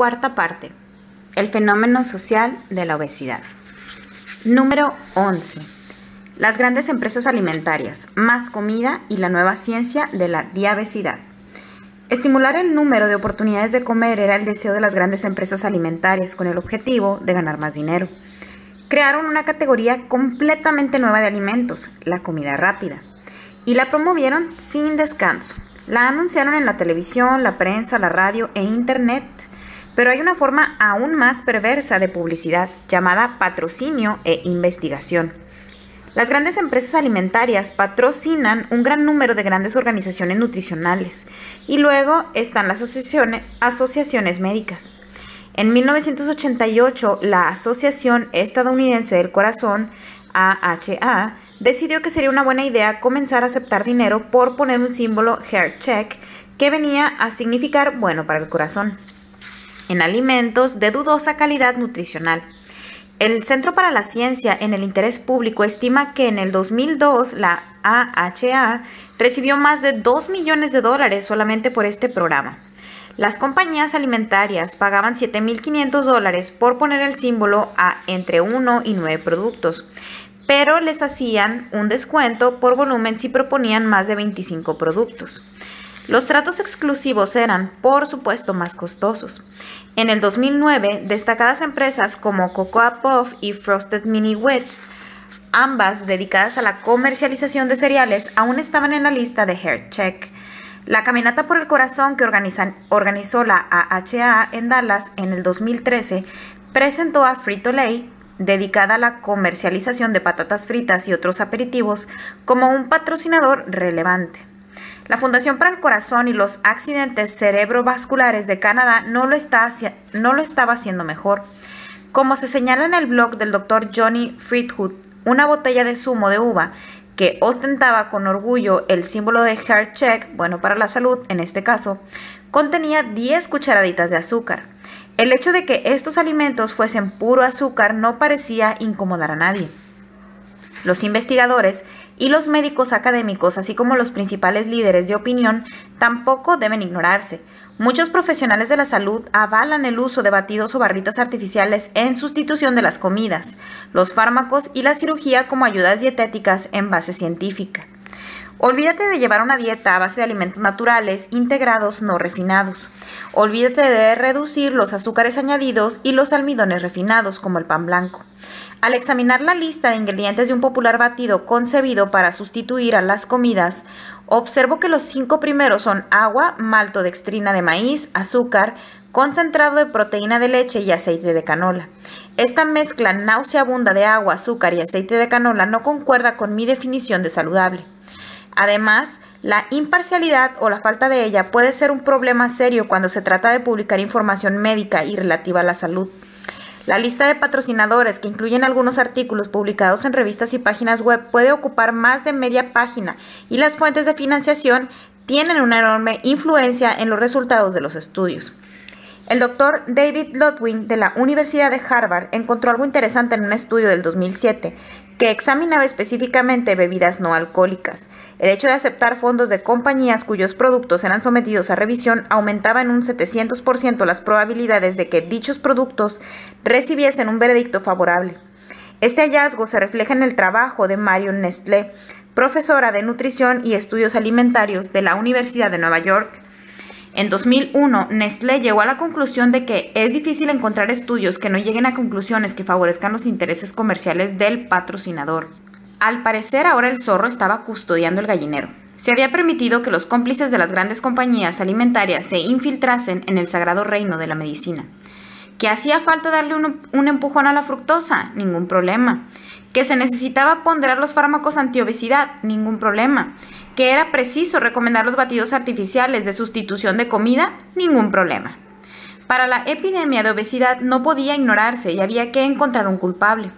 Cuarta parte. El fenómeno social de la obesidad. Número 11. Las grandes empresas alimentarias, más comida y la nueva ciencia de la diabesidad. Estimular el número de oportunidades de comer era el deseo de las grandes empresas alimentarias con el objetivo de ganar más dinero. Crearon una categoría completamente nueva de alimentos, la comida rápida, y la promovieron sin descanso. La anunciaron en la televisión, la prensa, la radio e internet pero hay una forma aún más perversa de publicidad llamada patrocinio e investigación. Las grandes empresas alimentarias patrocinan un gran número de grandes organizaciones nutricionales y luego están las asociaciones, asociaciones médicas. En 1988, la Asociación Estadounidense del Corazón, AHA, decidió que sería una buena idea comenzar a aceptar dinero por poner un símbolo Heart Check que venía a significar bueno para el corazón en alimentos de dudosa calidad nutricional. El Centro para la Ciencia en el Interés Público estima que en el 2002 la AHA recibió más de 2 millones de dólares solamente por este programa. Las compañías alimentarias pagaban 7.500 dólares por poner el símbolo a entre 1 y 9 productos, pero les hacían un descuento por volumen si proponían más de 25 productos. Los tratos exclusivos eran, por supuesto, más costosos. En el 2009, destacadas empresas como Cocoa Puff y Frosted Mini Wets, ambas dedicadas a la comercialización de cereales, aún estaban en la lista de Hair Check. La caminata por el corazón que organizó la AHA en Dallas en el 2013 presentó a Frito Lay, dedicada a la comercialización de patatas fritas y otros aperitivos, como un patrocinador relevante. La Fundación para el Corazón y los Accidentes Cerebrovasculares de Canadá no lo, está no lo estaba haciendo mejor. Como se señala en el blog del doctor Johnny Friedhut, una botella de zumo de uva que ostentaba con orgullo el símbolo de Heart Check, bueno para la salud en este caso, contenía 10 cucharaditas de azúcar. El hecho de que estos alimentos fuesen puro azúcar no parecía incomodar a nadie. Los investigadores y los médicos académicos, así como los principales líderes de opinión, tampoco deben ignorarse. Muchos profesionales de la salud avalan el uso de batidos o barritas artificiales en sustitución de las comidas, los fármacos y la cirugía como ayudas dietéticas en base científica. Olvídate de llevar una dieta a base de alimentos naturales, integrados, no refinados. Olvídate de reducir los azúcares añadidos y los almidones refinados, como el pan blanco. Al examinar la lista de ingredientes de un popular batido concebido para sustituir a las comidas, observo que los cinco primeros son agua, maltodextrina de maíz, azúcar, concentrado de proteína de leche y aceite de canola. Esta mezcla nauseabunda de agua, azúcar y aceite de canola no concuerda con mi definición de saludable. Además, la imparcialidad o la falta de ella puede ser un problema serio cuando se trata de publicar información médica y relativa a la salud. La lista de patrocinadores, que incluyen algunos artículos publicados en revistas y páginas web, puede ocupar más de media página y las fuentes de financiación tienen una enorme influencia en los resultados de los estudios. El doctor David Lodwin de la Universidad de Harvard encontró algo interesante en un estudio del 2007 que examinaba específicamente bebidas no alcohólicas. El hecho de aceptar fondos de compañías cuyos productos eran sometidos a revisión aumentaba en un 700% las probabilidades de que dichos productos recibiesen un veredicto favorable. Este hallazgo se refleja en el trabajo de Marion Nestlé, profesora de nutrición y estudios alimentarios de la Universidad de Nueva York, en 2001, Nestlé llegó a la conclusión de que es difícil encontrar estudios que no lleguen a conclusiones que favorezcan los intereses comerciales del patrocinador. Al parecer, ahora el zorro estaba custodiando el gallinero. Se había permitido que los cómplices de las grandes compañías alimentarias se infiltrasen en el sagrado reino de la medicina. ¿Que hacía falta darle un, empujón a la fructosa? Ningún problema. ¿Que se necesitaba ponderar los fármacos antiobesidad? Ningún problema que era preciso recomendar los batidos artificiales de sustitución de comida, ningún problema. Para la epidemia de obesidad no podía ignorarse y había que encontrar un culpable.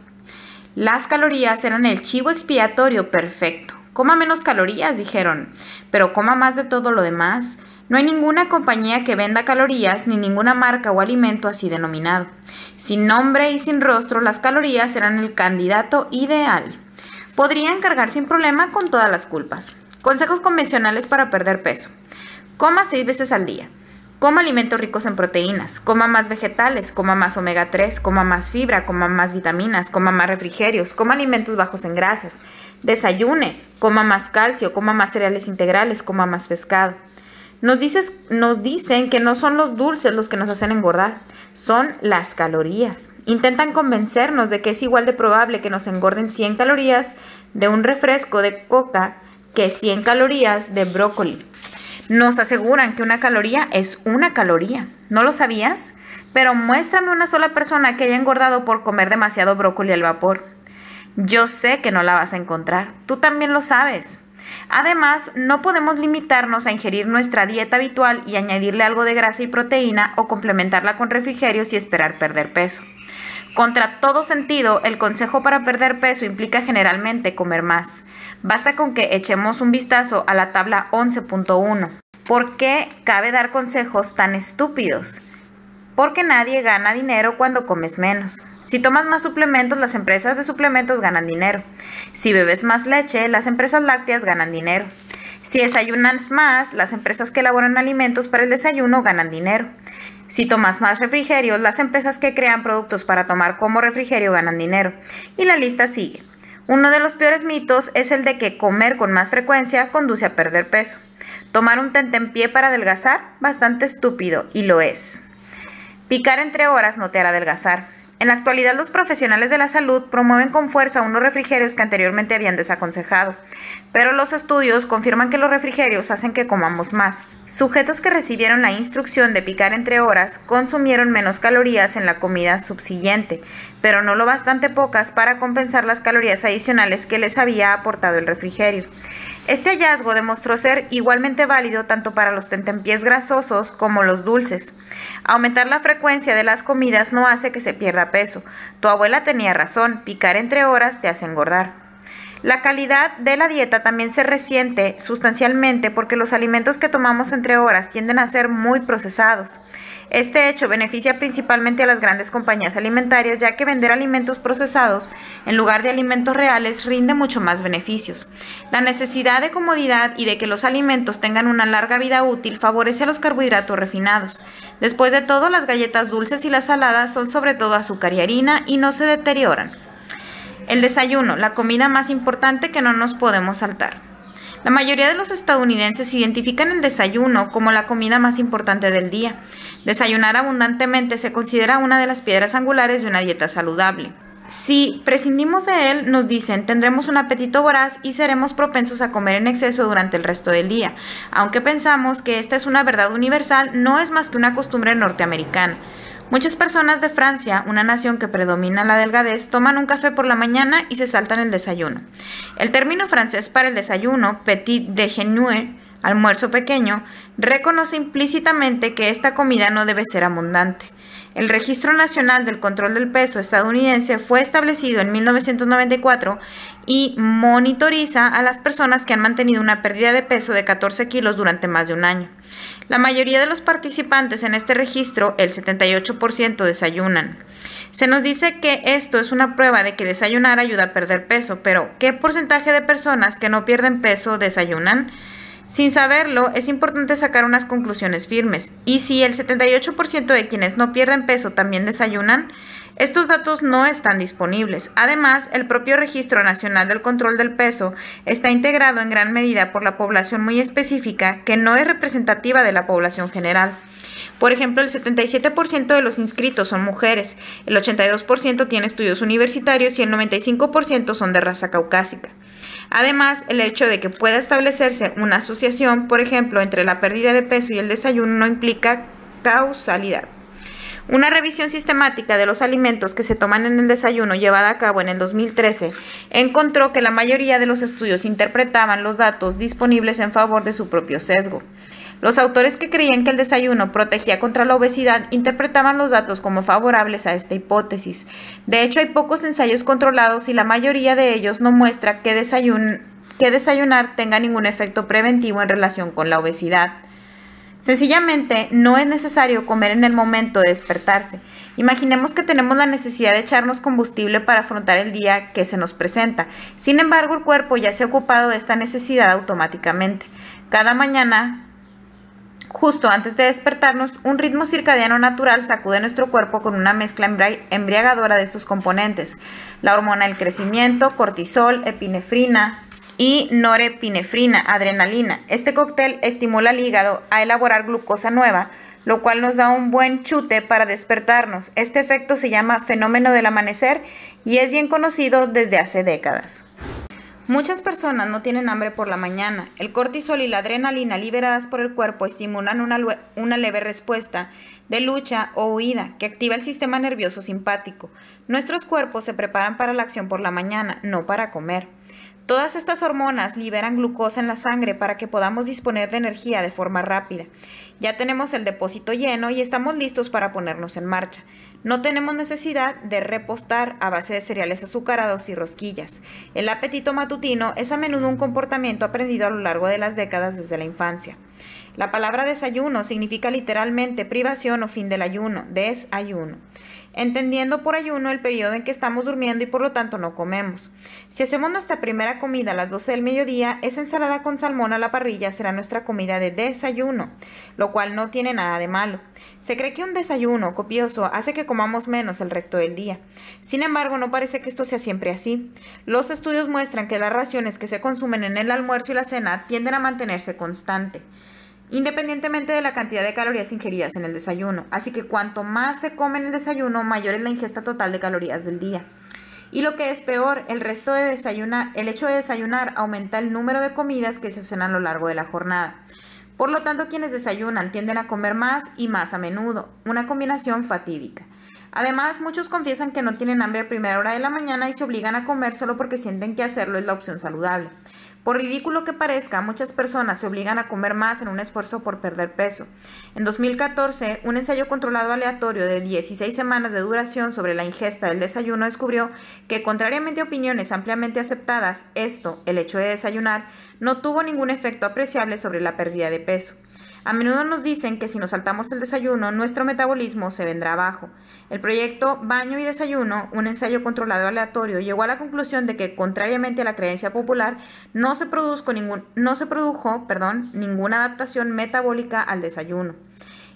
Las calorías eran el chivo expiatorio perfecto. Coma menos calorías, dijeron, pero coma más de todo lo demás. No hay ninguna compañía que venda calorías ni ninguna marca o alimento así denominado. Sin nombre y sin rostro, las calorías eran el candidato ideal. Podrían cargar sin problema con todas las culpas. Consejos convencionales para perder peso. Coma seis veces al día. Coma alimentos ricos en proteínas, coma más vegetales, coma más omega 3, coma más fibra, coma más vitaminas, coma más refrigerios, coma alimentos bajos en grasas, desayune, coma más calcio, coma más cereales integrales, coma más pescado. Nos, nos dicen que no son los dulces los que nos hacen engordar, son las calorías. Intentan convencernos de que es igual de probable que nos engorden 100 calorías de un refresco de coca que 100 calorías de brócoli. Nos aseguran que una caloría es una caloría. ¿No lo sabías? Pero muéstrame una sola persona que haya engordado por comer demasiado brócoli al vapor. Yo sé que no la vas a encontrar. Tú también lo sabes. Además, no podemos limitarnos a ingerir nuestra dieta habitual y añadirle algo de grasa y proteína o complementarla con refrigerios y esperar perder peso. Contra todo sentido, el consejo para perder peso implica generalmente comer más. Basta con que echemos un vistazo a la tabla 11.1. ¿Por qué cabe dar consejos tan estúpidos? Porque nadie gana dinero cuando comes menos. Si tomas más suplementos, las empresas de suplementos ganan dinero. Si bebes más leche, las empresas lácteas ganan dinero. Si desayunas más, las empresas que elaboran alimentos para el desayuno ganan dinero. Si tomas más refrigerios, las empresas que crean productos para tomar como refrigerio ganan dinero. Y la lista sigue. Uno de los peores mitos es el de que comer con más frecuencia conduce a perder peso. Tomar un tentempié para adelgazar, bastante estúpido, y lo es. Picar entre horas no te hará adelgazar. En la actualidad los profesionales de la salud promueven con fuerza unos refrigerios que anteriormente habían desaconsejado, pero los estudios confirman que los refrigerios hacen que comamos más. Sujetos que recibieron la instrucción de picar entre horas consumieron menos calorías en la comida subsiguiente, pero no lo bastante pocas para compensar las calorías adicionales que les había aportado el refrigerio. Este hallazgo demostró ser igualmente válido tanto para los tentempiés grasosos como los dulces. Aumentar la frecuencia de las comidas no hace que se pierda peso. Tu abuela tenía razón, picar entre horas te hace engordar. La calidad de la dieta también se resiente sustancialmente porque los alimentos que tomamos entre horas tienden a ser muy procesados. Este hecho beneficia principalmente a las grandes compañías alimentarias, ya que vender alimentos procesados en lugar de alimentos reales rinde mucho más beneficios. La necesidad de comodidad y de que los alimentos tengan una larga vida útil favorece a los carbohidratos refinados. Después de todo, las galletas dulces y las saladas son sobre todo azúcar y harina y no se deterioran. El desayuno, la comida más importante que no nos podemos saltar. La mayoría de los estadounidenses identifican el desayuno como la comida más importante del día. Desayunar abundantemente se considera una de las piedras angulares de una dieta saludable. Si prescindimos de él, nos dicen, tendremos un apetito voraz y seremos propensos a comer en exceso durante el resto del día. Aunque pensamos que esta es una verdad universal, no es más que una costumbre norteamericana. Muchas personas de Francia, una nación que predomina la delgadez, toman un café por la mañana y se saltan el desayuno. El término francés para el desayuno, petit déjeuner, almuerzo pequeño, reconoce implícitamente que esta comida no debe ser abundante. El Registro Nacional del Control del Peso estadounidense fue establecido en 1994 y monitoriza a las personas que han mantenido una pérdida de peso de 14 kilos durante más de un año. La mayoría de los participantes en este registro, el 78%, desayunan. Se nos dice que esto es una prueba de que desayunar ayuda a perder peso, pero ¿qué porcentaje de personas que no pierden peso desayunan? Sin saberlo, es importante sacar unas conclusiones firmes. Y si el 78% de quienes no pierden peso también desayunan, estos datos no están disponibles. Además, el propio Registro Nacional del Control del Peso está integrado en gran medida por la población muy específica que no es representativa de la población general. Por ejemplo, el 77% de los inscritos son mujeres, el 82% tiene estudios universitarios y el 95% son de raza caucásica. Además, el hecho de que pueda establecerse una asociación, por ejemplo, entre la pérdida de peso y el desayuno no implica causalidad. Una revisión sistemática de los alimentos que se toman en el desayuno llevada a cabo en el 2013 encontró que la mayoría de los estudios interpretaban los datos disponibles en favor de su propio sesgo. Los autores que creían que el desayuno protegía contra la obesidad interpretaban los datos como favorables a esta hipótesis. De hecho, hay pocos ensayos controlados y la mayoría de ellos no muestra que, desayunar tenga ningún efecto preventivo en relación con la obesidad. Sencillamente, no es necesario comer en el momento de despertarse. Imaginemos que tenemos la necesidad de echarnos combustible para afrontar el día que se nos presenta. Sin embargo, el cuerpo ya se ha ocupado de esta necesidad automáticamente. Cada mañana justo antes de despertarnos, un ritmo circadiano natural sacude nuestro cuerpo con una mezcla embriagadora de estos componentes. La hormona del crecimiento, cortisol, epinefrina y norepinefrina, adrenalina. Este cóctel estimula al hígado a elaborar glucosa nueva, lo cual nos da un buen chute para despertarnos. Este efecto se llama fenómeno del amanecer y es bien conocido desde hace décadas. Muchas personas no tienen hambre por la mañana. El cortisol y la adrenalina liberadas por el cuerpo estimulan una, leve respuesta de lucha o huida que activa el sistema nervioso simpático. Nuestros cuerpos se preparan para la acción por la mañana, no para comer. Todas estas hormonas liberan glucosa en la sangre para que podamos disponer de energía de forma rápida. Ya tenemos el depósito lleno y estamos listos para ponernos en marcha. No tenemos necesidad de repostar a base de cereales azucarados y rosquillas. El apetito matutino es a menudo un comportamiento aprendido a lo largo de las décadas desde la infancia. La palabra desayuno significa literalmente privación o fin del ayuno, desayuno entendiendo por ayuno el periodo en que estamos durmiendo y por lo tanto no comemos. Si hacemos nuestra primera comida a las 12 del mediodía, esa ensalada con salmón a la parrilla será nuestra comida de desayuno, lo cual no tiene nada de malo. Se cree que un desayuno copioso hace que comamos menos el resto del día. Sin embargo, no parece que esto sea siempre así. Los estudios muestran que las raciones que se consumen en el almuerzo y la cena tienden a mantenerse constante independientemente de la cantidad de calorías ingeridas en el desayuno. Así que cuanto más se come en el desayuno, mayor es la ingesta total de calorías del día. Y lo que es peor, el, resto de el hecho de desayunar aumenta el número de comidas que se hacen a lo largo de la jornada. Por lo tanto, quienes desayunan tienden a comer más y más a menudo, una combinación fatídica. Además, muchos confiesan que no tienen hambre a primera hora de la mañana y se obligan a comer solo porque sienten que hacerlo es la opción saludable. Por ridículo que parezca, muchas personas se obligan a comer más en un esfuerzo por perder peso. En 2014, un ensayo controlado aleatorio de 16 semanas de duración sobre la ingesta del desayuno descubrió que, contrariamente a opiniones ampliamente aceptadas, esto, el hecho de desayunar, no tuvo ningún efecto apreciable sobre la pérdida de peso. A menudo nos dicen que si nos saltamos el desayuno, nuestro metabolismo se vendrá abajo. El proyecto Baño y Desayuno, un ensayo controlado aleatorio, llegó a la conclusión de que, contrariamente a la creencia popular, no se, produjo, ninguna adaptación metabólica al desayuno.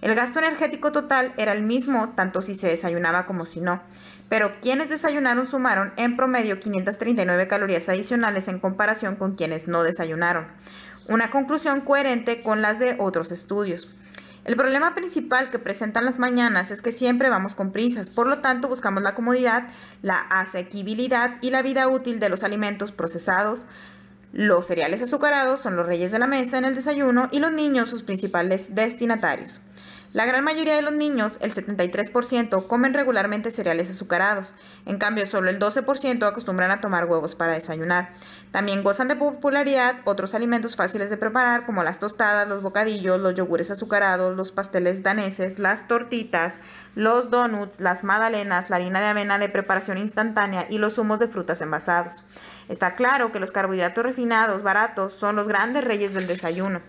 El gasto energético total era el mismo tanto si se desayunaba como si no, pero quienes desayunaron sumaron en promedio 539 calorías adicionales en comparación con quienes no desayunaron una conclusión coherente con las de otros estudios. El problema principal que presentan las mañanas es que siempre vamos con prisas, por lo tanto buscamos la comodidad, la asequibilidad y la vida útil de los alimentos procesados. Los cereales azucarados son los reyes de la mesa en el desayuno y los niños sus principales destinatarios. La gran mayoría de los niños, el 73%, comen regularmente cereales azucarados. En cambio, solo el 12% acostumbran a tomar huevos para desayunar. También gozan de popularidad otros alimentos fáciles de preparar, como las tostadas, los bocadillos, los yogures azucarados, los pasteles daneses, las tortitas, los donuts, las magdalenas, la harina de avena de preparación instantánea y los zumos de frutas envasados. Está claro que los carbohidratos refinados, baratos, son los grandes reyes del desayuno.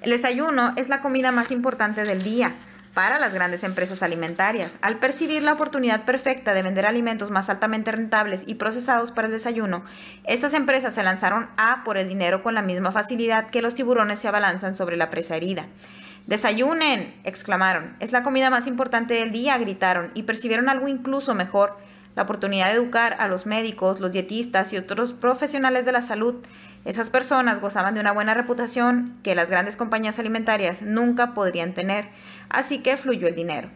El desayuno es la comida más importante del día para las grandes empresas alimentarias. Al percibir la oportunidad perfecta de vender alimentos más altamente rentables y procesados para el desayuno, estas empresas se lanzaron a por el dinero con la misma facilidad que los tiburones se abalanzan sobre la presa herida. Desayunen, exclamaron. Es la comida más importante del día, gritaron, y percibieron algo incluso mejor la oportunidad de educar a los médicos, los dietistas y otros profesionales de la salud. Esas personas gozaban de una buena reputación que las grandes compañías alimentarias nunca podrían tener, así que fluyó el dinero.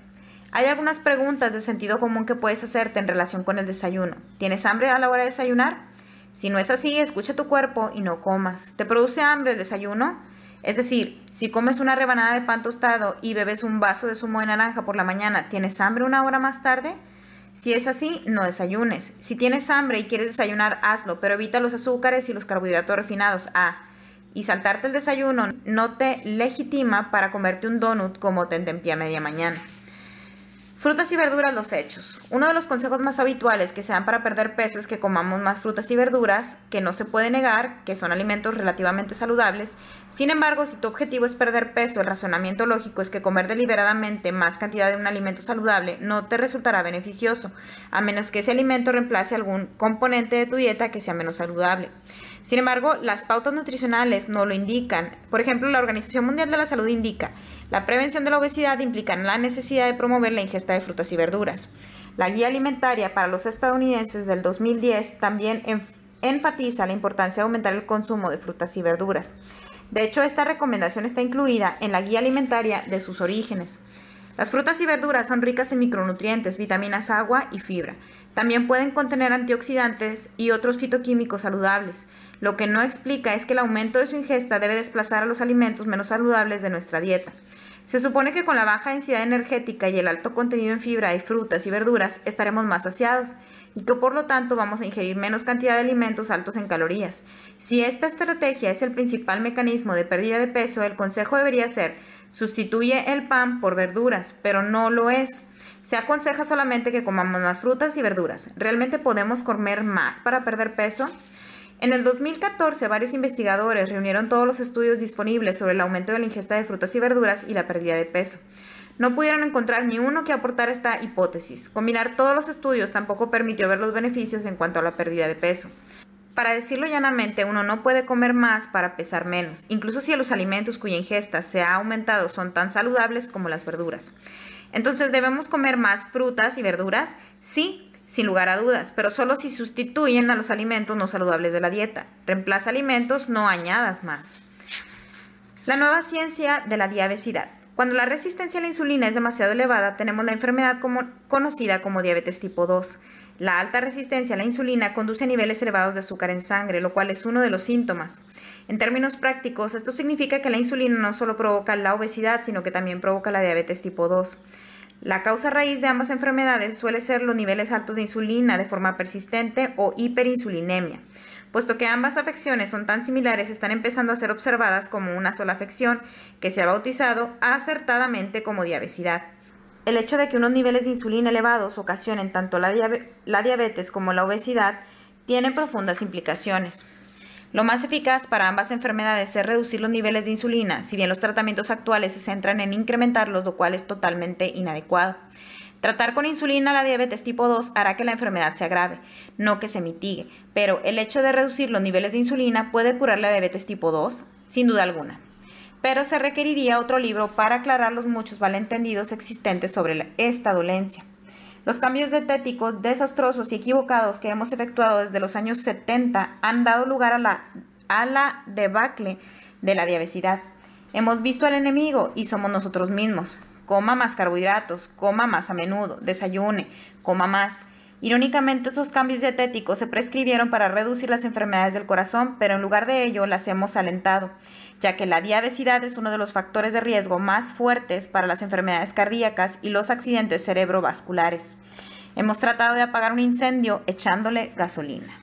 Hay algunas preguntas de sentido común que puedes hacerte en relación con el desayuno. ¿Tienes hambre a la hora de desayunar? Si no es así, escucha tu cuerpo y no comas. ¿Te produce hambre el desayuno? Es decir, si comes una rebanada de pan tostado y bebes un vaso de zumo de naranja por la mañana, ¿tienes hambre una hora más tarde? Si es así, no desayunes. Si tienes hambre y quieres desayunar, hazlo, pero evita los azúcares y los carbohidratos refinados. A. Y saltarte el desayuno no te legitima para comerte un donut como tentempié a media mañana. Frutas y verduras, los hechos. Uno de los consejos más habituales que se dan para perder peso es que comamos más frutas y verduras, que no se puede negar, que son alimentos relativamente saludables. Sin embargo, si tu objetivo es perder peso, el razonamiento lógico es que comer deliberadamente más cantidad de un alimento saludable no te resultará beneficioso, a menos que ese alimento reemplace algún componente de tu dieta que sea menos saludable. Sin embargo, las pautas nutricionales no lo indican. Por ejemplo, la Organización Mundial de la Salud indica la prevención de la obesidad implica la necesidad de promover la ingesta de frutas y verduras. La Guía Alimentaria para los Estadounidenses del 2010 también enfatiza la importancia de aumentar el consumo de frutas y verduras. De hecho, esta recomendación está incluida en la Guía Alimentaria de sus orígenes. Las frutas y verduras son ricas en micronutrientes, vitaminas, agua y fibra. También pueden contener antioxidantes y otros fitoquímicos saludables. Lo que no explica es que el aumento de su ingesta debe desplazar a los alimentos menos saludables de nuestra dieta. Se supone que con la baja densidad energética y el alto contenido en fibra de frutas y verduras estaremos más saciados y que por lo tanto vamos a ingerir menos cantidad de alimentos altos en calorías. Si esta estrategia es el principal mecanismo de pérdida de peso, el consejo debería ser sustituye el pan por verduras, pero no lo es. Se aconseja solamente que comamos más frutas y verduras. ¿Realmente podemos comer más para perder peso? En el 2014, varios investigadores reunieron todos los estudios disponibles sobre el aumento de la ingesta de frutas y verduras y la pérdida de peso. No pudieron encontrar ni uno que aportara esta hipótesis. Combinar todos los estudios tampoco permitió ver los beneficios en cuanto a la pérdida de peso. Para decirlo llanamente, uno no puede comer más para pesar menos, incluso si los alimentos cuya ingesta se ha aumentado son tan saludables como las verduras. Entonces, ¿debemos comer más frutas y verduras? Sí, sin lugar a dudas, pero solo si sustituyen a los alimentos no saludables de la dieta. Reemplaza alimentos, no añadas más. La nueva ciencia de la diabetes. Cuando la resistencia a la insulina es demasiado elevada, tenemos la enfermedad conocida como diabetes tipo 2. La alta resistencia a la insulina conduce a niveles elevados de azúcar en sangre, lo cual es uno de los síntomas. En términos prácticos, esto significa que la insulina no solo provoca la obesidad, sino que también provoca la diabetes tipo 2. La causa raíz de ambas enfermedades suele ser los niveles altos de insulina de forma persistente o hiperinsulinemia. Puesto que ambas afecciones son tan similares, están empezando a ser observadas como una sola afección que se ha bautizado acertadamente como diabetes. El hecho de que unos niveles de insulina elevados ocasionen tanto la diabetes como la obesidad tiene profundas implicaciones. Lo más eficaz para ambas enfermedades es reducir los niveles de insulina, si bien los tratamientos actuales se centran en incrementarlos, lo cual es totalmente inadecuado. Tratar con insulina la diabetes tipo 2 hará que la enfermedad se agrave, no que se mitigue, pero el hecho de reducir los niveles de insulina puede curar la diabetes tipo 2, sin duda alguna. Pero se requeriría otro libro para aclarar los muchos malentendidos existentes sobre esta dolencia. Los cambios dietéticos desastrosos y equivocados que hemos efectuado desde los años 70 han dado lugar a la, debacle de la diabesidad. Hemos visto al enemigo y somos nosotros mismos. Coma más carbohidratos, coma más a menudo, desayune, coma más. Irónicamente, estos cambios dietéticos se prescribieron para reducir las enfermedades del corazón, pero en lugar de ello las hemos alentado ya que la diabetes es uno de los factores de riesgo más fuertes para las enfermedades cardíacas y los accidentes cerebrovasculares. Hemos tratado de apagar un incendio echándole gasolina.